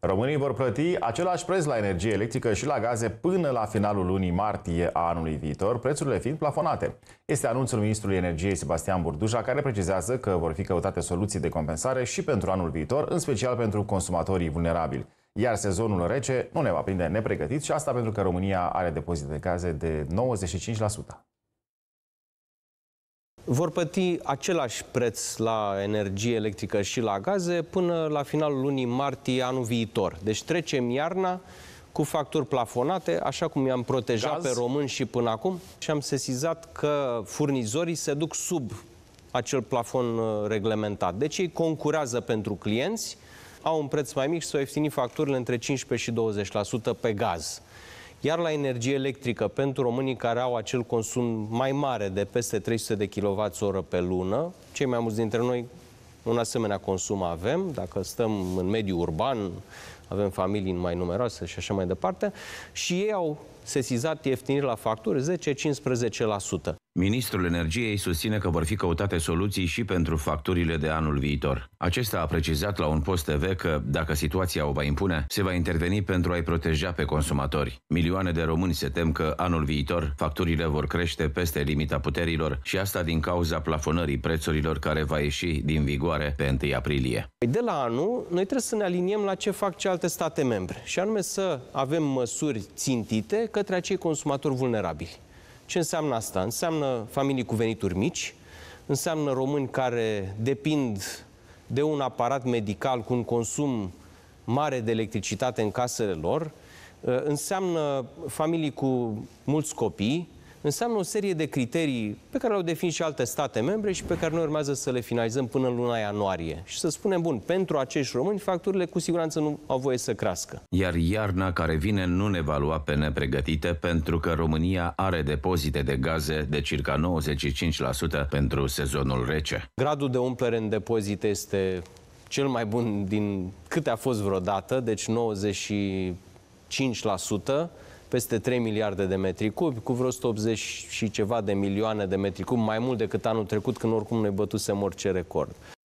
Românii vor plăti același preț la energie electrică și la gaze până la finalul lunii martie a anului viitor, prețurile fiind plafonate. Este anunțul ministrului energiei Sebastian Burduja, care precizează că vor fi căutate soluții de compensare și pentru anul viitor, în special pentru consumatorii vulnerabili. Iar sezonul rece nu ne va prinde nepregătit și asta pentru că România are depozite de gaze de 95% vor păti același preț la energie electrică și la gaze până la finalul lunii martie anul viitor. Deci trecem iarna cu facturi plafonate, așa cum i-am protejat Gaz. pe români și până acum, și am sesizat că furnizorii se duc sub acel plafon uh, reglementat. Deci ei concurează pentru clienți, au un preț mai mic și s-au ieftinit facturile între 15 și 20% pe gaz. Iar la energie electrică, pentru românii care au acel consum mai mare de peste 300 de kWh pe lună, cei mai mulți dintre noi un asemenea consum avem, dacă stăm în mediul urban, avem familii mai numeroase și așa mai departe, și ei au sesizat ieftiniri la facturi 10-15%. Ministrul Energiei susține că vor fi căutate soluții și pentru facturile de anul viitor. Acesta a precizat la un post TV că, dacă situația o va impune, se va interveni pentru a-i proteja pe consumatori. Milioane de români se tem că anul viitor facturile vor crește peste limita puterilor și asta din cauza plafonării prețurilor care va ieși din vigoare pe 1 aprilie. Păi de la anul, noi trebuie să ne aliniem la ce fac ce alte state membre și anume să avem măsuri țintite către acei consumatori vulnerabili. Ce înseamnă asta? Înseamnă familii cu venituri mici, înseamnă români care depind de un aparat medical cu un consum mare de electricitate în casele lor, înseamnă familii cu mulți copii, înseamnă o serie de criterii pe care le-au definit și alte state membre și pe care noi urmează să le finalizăm până în luna ianuarie. Și să spunem, bun, pentru acești români, facturile cu siguranță nu au voie să crească. Iar iarna care vine nu ne va lua pe nepregătite pentru că România are depozite de gaze de circa 95% pentru sezonul rece. Gradul de umplere în depozite este cel mai bun din câte a fost vreodată, deci 95% peste 3 miliarde de metri cubi, cu vreo 180 și ceva de milioane de metri cubi, mai mult decât anul trecut, când oricum ne bătusem orice record.